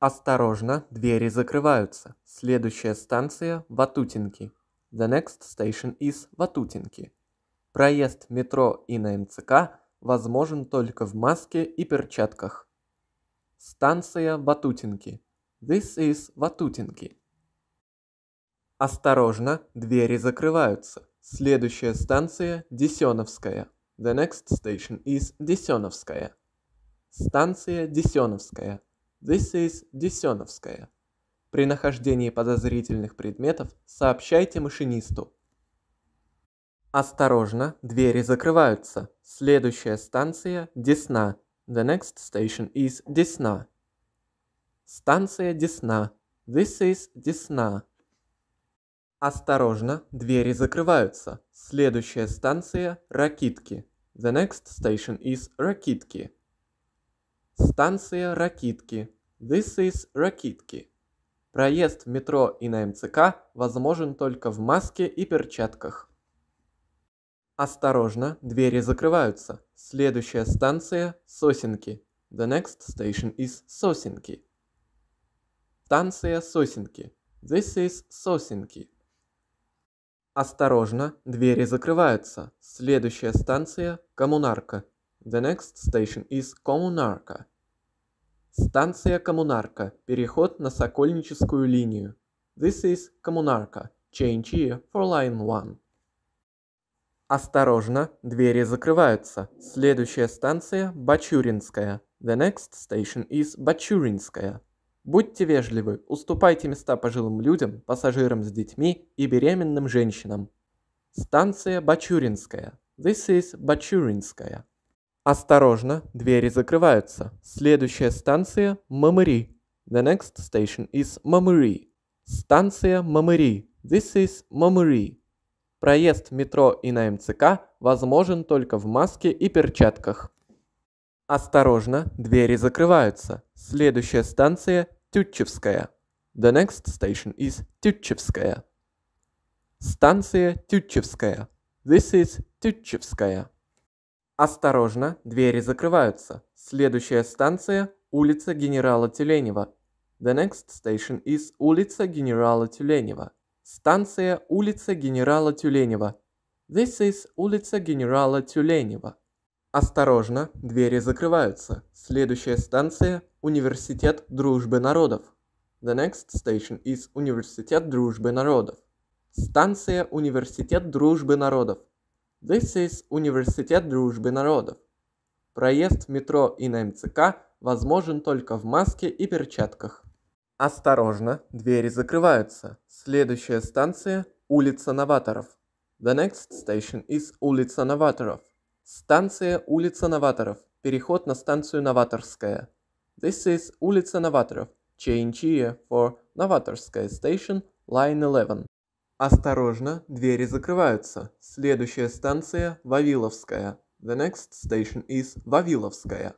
Осторожно, двери закрываются. Следующая станция – Ватутинки. The next station is Ватутинки. Проезд метро и на МЦК возможен только в маске и перчатках. Станция Ватутинки. This is Ватутинки. Осторожно, двери закрываются. Следующая станция – Десеновская. The next station is Десеновская. Станция Десеновская – This is Десеновская. При нахождении подозрительных предметов сообщайте машинисту. Осторожно, двери закрываются. Следующая станция – Десна. The next station is Десна. Станция Десна. This is Десна. Осторожно, двери закрываются. Следующая станция – Ракитки. The next station is Ракитки. Станция Ракитки. This is Ракитки. Проезд в метро и на МЦК возможен только в маске и перчатках. Осторожно, двери закрываются. Следующая станция – Сосенки. The next station is Сосенки. Станция Сосенки. This is Сосенки. Осторожно, двери закрываются. Следующая станция – Коммунарка. The next station is Коммунарка. Станция Коммунарка. Переход на Сокольническую линию. This is Коммунарка. Change here for line 1. Осторожно, двери закрываются. Следующая станция – Бачуринская. The next station is Бачуринская. Будьте вежливы, уступайте места пожилым людям, пассажирам с детьми и беременным женщинам. Станция Бачуринская. This is Бачуринская. Осторожно, двери закрываются. Следующая станция Мамыри. The next station is Мамыри. Станция Мамыри. This is Мамыри. Проезд метро и на МЦК возможен только в маске и перчатках. Осторожно, двери закрываются. Следующая станция Тютчевская. The next station is Тютчевская. Станция Тютчевская. This is Тютчевская. Осторожно, двери закрываются. Следующая станция – улица генерала Тюленева. The next station is улица генерала Тюленева. Станция улица генерала Тюленева. This is улица генерала Тюленева. Осторожно, двери закрываются. Следующая станция – Университет Дружбы Народов. The next station is Университет Дружбы Народов. Станция Университет Дружбы Народов. This is Университет Дружбы Народов. Проезд в метро и на МЦК возможен только в маске и перчатках. Осторожно, двери закрываются. Следующая станция – улица Новаторов. The next station is улица Новаторов. Станция улица Новаторов. Переход на станцию Новаторская. This is улица Новаторов. Change here for Новаторская station, line 11. Осторожно, двери закрываются. Следующая станция Вавиловская. The next station is Вавиловская.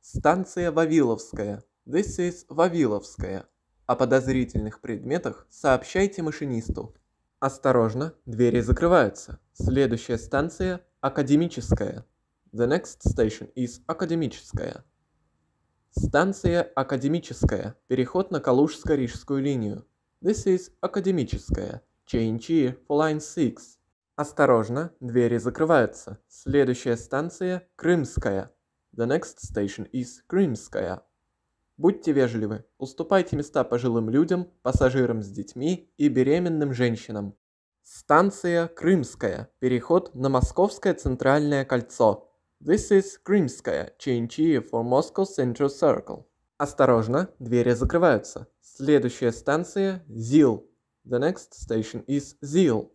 Станция Вавиловская. This is Вавиловская. О подозрительных предметах сообщайте машинисту. Осторожно, двери закрываются. Следующая станция Академическая. The next station is Академическая. Станция Академическая. Переход на Калужско-Рижскую линию. This is Академическая. Чейнчи for 6. Осторожно, двери закрываются. Следующая станция – Крымская. The next station is Крымская. Будьте вежливы, уступайте места пожилым людям, пассажирам с детьми и беременным женщинам. Станция Крымская. Переход на Московское центральное кольцо. This is Крымская, Чейнчи for Moscow Central Circle. Осторожно, двери закрываются. Следующая станция – ЗИЛ, The next station is Zil.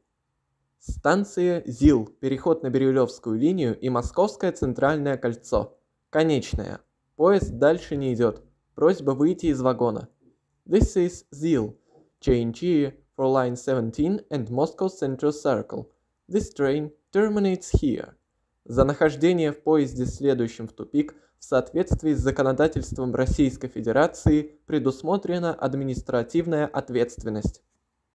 Станция Зил, переход на Бирюлевскую линию и Московское центральное кольцо. Конечная. Поезд дальше не идет. Просьба выйти из вагона. This is Zil. Change for line 17 and Moscow Central Circle. This train terminates here. За нахождение в поезде следующем в тупик в соответствии с законодательством Российской Федерации предусмотрена административная ответственность.